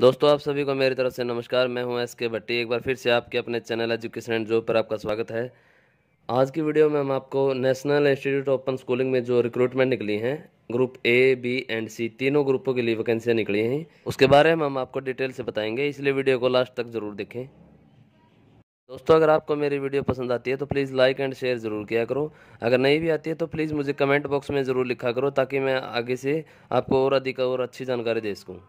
दोस्तों आप सभी को मेरी तरफ से नमस्कार मैं हूं एस के भट्टी एक बार फिर से आपके अपने चैनल एजुकेशन एंड जॉब पर आपका स्वागत है आज की वीडियो में हम आपको नेशनल इंस्टीट्यूट ओपन स्कूलिंग में जो रिक्रूटमेंट निकली हैं group A B and C तीनों ग्रुपों के लिए वैकेंसियाँ निकली हैं उसके बारे में हम आपको डिटेल से बताएंगे इसलिए वीडियो को लास्ट तक ज़रूर देखें दोस्तों अगर आपको मेरी वीडियो पसंद आती है तो प्लीज़ लाइक एंड शेयर ज़रूर किया करो अगर नहीं भी आती है तो प्लीज़ मुझे कमेंट बॉक्स में ज़रूर लिखा करो ताकि मैं आगे से आपको और अधिक और अच्छी जानकारी दे सकूँ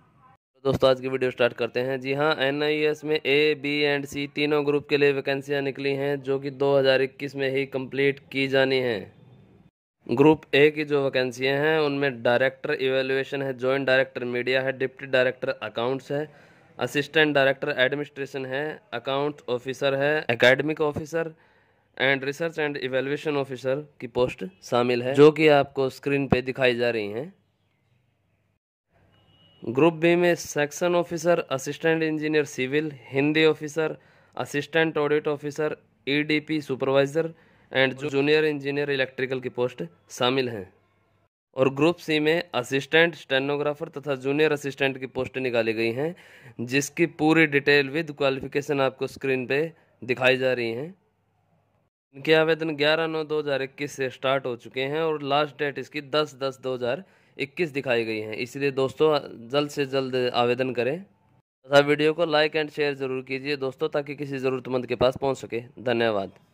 तो दोस्तों आज की वीडियो स्टार्ट करते हैं जी हाँ एस में ए बी एंड सी तीनों ग्रुप के लिए वैकेंसियां निकली हैं जो कि 2021 में ही कंप्लीट की जानी हैं ग्रुप ए की जो वैकेंसियां हैं उनमें डायरेक्टर इवेलुएशन है जॉइंट डायरेक्टर मीडिया है डिप्टी डायरेक्टर अकाउंट्स है असिस्टेंट डायरेक्टर एडमिनिस्ट्रेशन है अकाउंट ऑफिसर है academic officer and research and evaluation officer की पोस्ट शामिल है जो कि आपको स्क्रीन पे दिखाई जा रही हैं ग्रुप बी में section officer assistant engineer civil Hindi officer assistant audit officer EDP e supervisor and junior engineer electrical की पोस्ट शामिल हैं और ग्रुप सी में असिस्टेंट स्टेनोग्राफर तथा जूनियर असिस्टेंट की पोस्ट निकाली गई हैं जिसकी पूरी डिटेल विद क्वालिफिकेशन आपको स्क्रीन पे दिखाई जा रही हैं इनके आवेदन 11 नौ 2021 से स्टार्ट हो चुके हैं और लास्ट डेट इसकी 10 दस 2021 इक्कीस दिखाई गई हैं इसलिए दोस्तों जल्द से जल्द आवेदन करें तथा वीडियो को लाइक एंड शेयर ज़रूर कीजिए दोस्तों ताकि किसी ज़रूरतमंद के पास पहुंच सके धन्यवाद